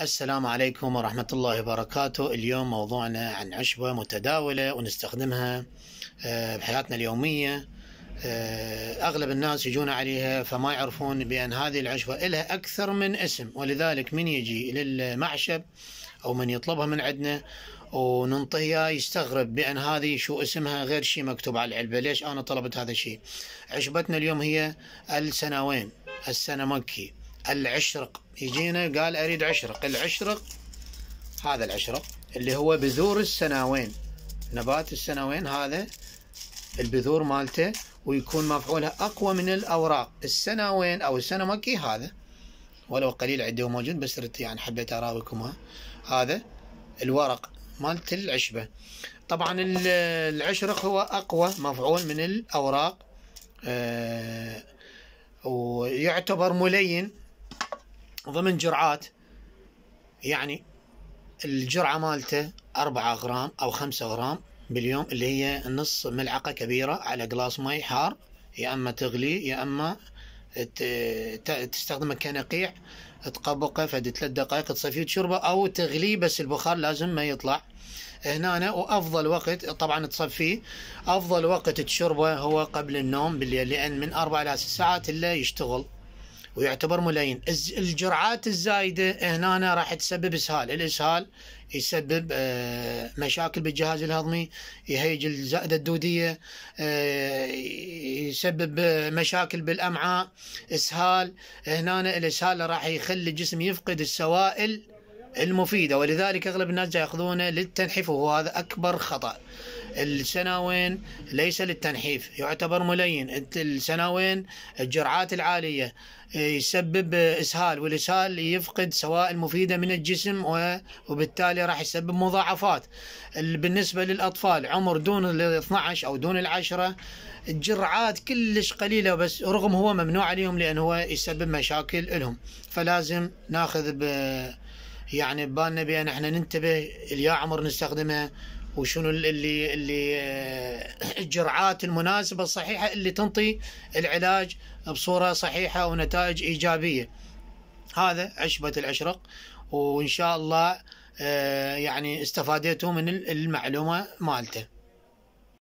السلام عليكم ورحمة الله وبركاته اليوم موضوعنا عن عشبة متداولة ونستخدمها آه، بحياتنا اليومية آه، أغلب الناس يجون عليها فما يعرفون بأن هذه العشبة لها أكثر من اسم ولذلك من يجي للمعشب أو من يطلبها من عندنا وننطيها يستغرب بأن هذه شو اسمها غير شيء مكتوب على العلبة ليش أنا طلبت هذا الشيء عشبتنا اليوم هي السناوين مكي العشرق يجينا قال أريد عشرق العشرق هذا العشرق اللي هو بذور السناوين نبات السناوين هذا البذور مالته ويكون مفعولها أقوى من الأوراق السناوين أو السنمكي هذا ولو قليل عنده موجود بس يعني حبيت أراويكم هذا الورق مالت العشبة طبعا العشرق هو أقوى مفعول من الأوراق آه، ويعتبر ملين ضمن جرعات يعني الجرعة مالته أربعة غرام أو خمسة غرام باليوم اللي هي نص ملعقة كبيرة على قلاص مي حار يا أما تغلي يا أما تستخدمه كنقيع تقبقه فد ثلاث دقائق تصفيه تشربه او تغليه بس البخار لازم ما يطلع هنا وافضل وقت طبعا تصفيه افضل وقت تشربه هو قبل النوم بالليل لان من اربع الى ست ساعات الا يشتغل ويعتبر ملين الجرعات الزايده هنا راح تسبب اسهال الاسهال يسبب آه، مشاكل بالجهاز الهضمي يهيج الزائده الدوديه آه، يسبب آه، مشاكل بالامعاء اسهال هنا الاسهال راح يخلي الجسم يفقد السوائل المفيده ولذلك اغلب الناس ياخذونه للتنحيف وهو هذا اكبر خطا السناوين ليس للتنحيف يعتبر ملين السناوين الجرعات العاليه يسبب اسهال والاسهال يفقد سوائل مفيده من الجسم وبالتالي راح يسبب مضاعفات بالنسبه للاطفال عمر دون ال 12 او دون العشره الجرعات كلش قليله بس رغم هو ممنوع عليهم لان هو يسبب مشاكل لهم فلازم ناخذ ب يعني ببالنا بان احنا ننتبه اليا عمر نستخدمها وشنو اللي اللي آه، الجرعات المناسبه الصحيحه اللي تنطي العلاج بصوره صحيحه ونتائج ايجابيه. هذا عشبه الاشرق وان شاء الله آه، يعني استفاديتوا من المعلومه مالته.